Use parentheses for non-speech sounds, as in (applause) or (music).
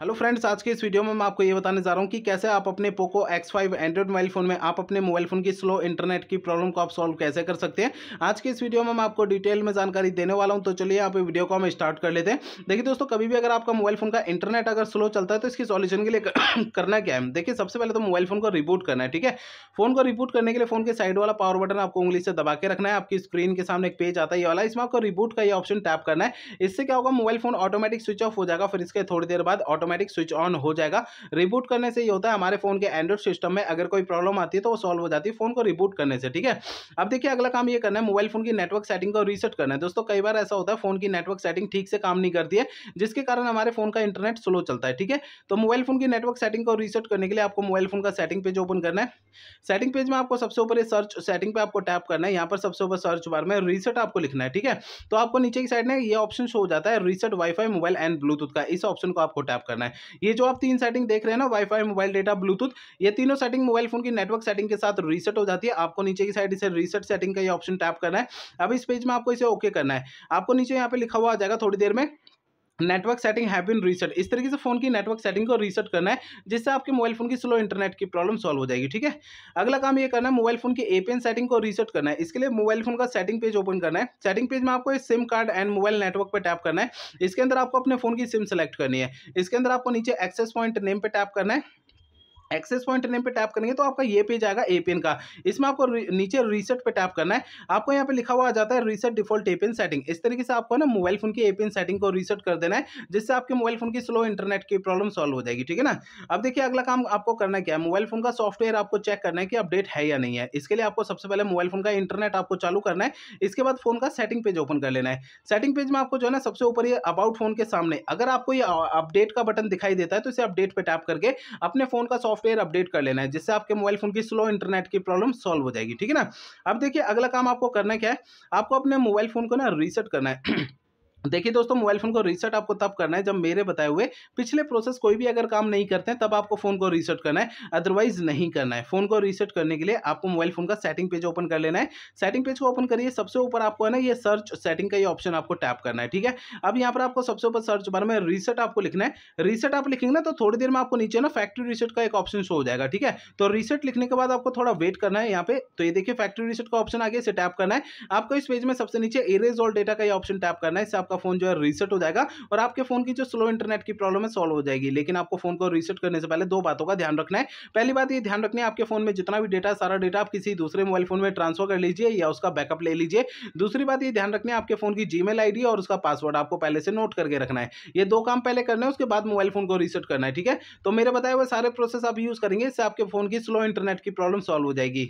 hello friends आज के इस वीडियो में मैं आपको ये बताने जा रहा हूँ कि कैसे आप अपने Poco X five Android mobile phone में आप अपने मोबाइल फ़ोन की स्लो इंटरनेट की प्रॉब्लम को आप सॉल्व कैसे कर सकते हैं आज के इस वीडियो में मैं आपको डिटेल में जानकारी देने वाला हूँ तो चलिए आप वीडियो को हम स्टार्ट कर लेते हैं देखिए दोस्तों कभी भी अगर आपका मोबाइल फ़ोन का इंटरनेट अगर स्लो चलता है तो इसकी सॉल्यूशन के लिए (coughs) करना क्या है देखिए सबसे पहले तो मोबाइल फ़ोन को रिबूट करना है ठीक है फ़ोन को रिबूट करने के लिए फ़ोन के साइड वाला पावर बटन आपको उंगली से दबा के रखना है आपकी स्क्रीन के सामने एक पेज आता है ये वाला इसमें आपको रिबूट का ये ऑप्शन टैप करना है इससे क्या होगा mobile phone automatic switch off हो जाएगा फिर इसके थोड़ी देर बाद ऑटो ऑटोमेटिक स्विच ऑन हो जाएगा रिबूट करने से ये होता है हमारे फोन के एंड्रॉइड सिस्टम में अगर कोई प्रॉब्लम आती है तो वो सॉल्व हो जाती है फोन को रिबूट करने से ठीक है अब देखिए अगला काम ये करना है मोबाइल फोन की नेटवर्क सेटिंग को रीसेट करना है दोस्तों कई बार ऐसा होता है फोन की नेटवर्क सेटिंग ठीक से काम नहीं करती है जिसके कारण हमारे फोन का इंटरनेट स्लो चलता है ठीक है तो मोबाइल फोन की नेटवर्क सेटिंग को रीसेट करने के लिए आपको मोबाइल फोन का सेटिंग पेज ओपन करना है सेटिंग पेज में आपको सबसे ऊपर सर्च सेटिंग पे आपको टैप करना है यहाँ पर सबसे ऊपर सर्च बार में रीसेट आपको लिखना है ठीक है तो आपको नीचे की साइड में ये ऑप्शन शो हो जाता है reset WiFi mobile and Bluetooth का इस ऑप्शन को आपको टैप करना करना है ये जो आप तीन सेटिंग देख रहे हैं ना वाईफाई मोबाइल डेटा ब्लूटूथ ये तीनों सेटिंग मोबाइल फोन की नेटवर्क सेटिंग के साथ रीसेट हो जाती है आपको नीचे की साइड इसे रीसेट सेटिंग का ये ऑप्शन टैप करना है अब इस पेज में आपको इसे ओके करना है आपको नीचे यहाँ पे लिखा हुआ आ जाएगा थोड़ी देर में network setting have been reset इस तरीके से फोन की नेटवर्क सेटिंग को रीसेट करना है जिससे आपके मोबाइल फोन की स्लो इंटरनेट की प्रॉब्लम सॉल्व हो जाएगी ठीक है अगला काम ये करना है मोबाइल फोन की एपीएन सेटिंग को रीसेट करना है इसके लिए मोबाइल फोन का सेटिंग पेज ओपन करना है सेटिंग पेज में आपको SIM card and mobile network पर टैप करना है इसके अंदर आपको अपने फोन की सिम सेलेक्ट करनी है इसके अंदर आपको नीचे एक्सेस पॉइंट नेम पर टैप करना है एक्सेस पॉइंट नेम पे टैप करेंगे तो आपका ये पेज आएगा एपीएन का इसमें आपको नीचे रीसेट पे टैप करना है आपको यहाँ पे लिखा हुआ आ जाता है रीसेट डिफॉल्ट एपीएन सेटिंग इस तरीके से आपको ना मोबाइल फोन की एपीएन सेटिंग को रीसेट कर देना है जिससे आपके मोबाइल फोन की स्लो इंटरनेट की प्रॉब्लम सॉल्व हो जाएगी ठीक है ना अब देखिए अगला काम आपको करना क्या है मोबाइल फोन का सॉफ्टवेयर आपको चेक करना है कि अपडेट है या नहीं है इसके लिए आपको सबसे पहले मोबाइल फोन का इंटरनेट आपको चालू करना है इसके बाद फोन का सेटिंग पेज ओपन कर लेना है सेटिंग पेज में आपको जो है ना सबसे ऊपर ये अबाउट फोन के सामने अगर आपको ये अपडेट का बटन दिखाई देता है तो इसे अपडेट पर टैप करके अपने फोन का सॉफ्ट सॉफ्टवेयर अपडेट कर लेना है जिससे आपके मोबाइल फोन की स्लो इंटरनेट की प्रॉब्लम सॉल्व हो जाएगी ठीक है ना अब देखिए अगला काम आपको करना क्या है आपको अपने मोबाइल फोन को ना रीसेट करना है देखिए दोस्तों मोबाइल फ़ोन को रीसेट आपको तब करना है जब मेरे बताए हुए पिछले प्रोसेस कोई भी अगर काम नहीं करते हैं तब आपको फ़ोन को रीसेट करना है अदरवाइज नहीं करना है फ़ोन को रीसेट करने के लिए आपको मोबाइल फ़ोन का सेटिंग पेज ओपन कर लेना है सेटिंग पेज को ओपन करिए सबसे ऊपर आपको है ना ये सर्च सेटिंग का ये ऑप्शन आपको टैप करना है ठीक है अब यहाँ पर आपको सबसे ऊपर सर्च बार में रीसेट आपको लिखना है रीसेट आप लिखेंगे ना तो थोड़ी देर में आपको नीचे ना फैक्ट्री रीसेट का एक ऑप्शन शो हो जाएगा ठीक है तो रीसेट लिखने के बाद आपको थोड़ा वेट करना है यहाँ पे तो ये देखिए फैक्ट्री रीसेट का ऑप्शन आगे इसे टैप करना है आपको इस पेज में सबसे नीचे एरेज और डेटा का ये ऑप्शन टैप करना है इससे आपका आपका फ़ोन जो है रीसेट हो जाएगा और आपके फ़ोन की जो स्लो इंटरनेट की प्रॉब्लम है सॉल्व हो जाएगी लेकिन आपको फ़ोन को रीसेट करने से पहले दो बातों का ध्यान रखना है पहली बात ये ध्यान रखना है आपके फ़ोन में जितना भी डेटा सारा डेटा आप किसी दूसरे मोबाइल फ़ोन में ट्रांसफर कर लीजिए या उसका बैकअप ले लीजिए दूसरी बात ये ध्यान रखना है आपके फ़ोन की जीमेल मेल और उसका पासवर्ड आपको पहले से नोट करके रखना है ये दो काम पहले करना है उसके बाद मोबाइल फ़ोन को रीसेट करना है ठीक है तो मेरे बताए हुए सारे प्रोसेस आप यूज़ करेंगे इससे आपके फ़ोन की स्लो इंटरनेट की प्रॉब्लम सॉल्व हो जाएगी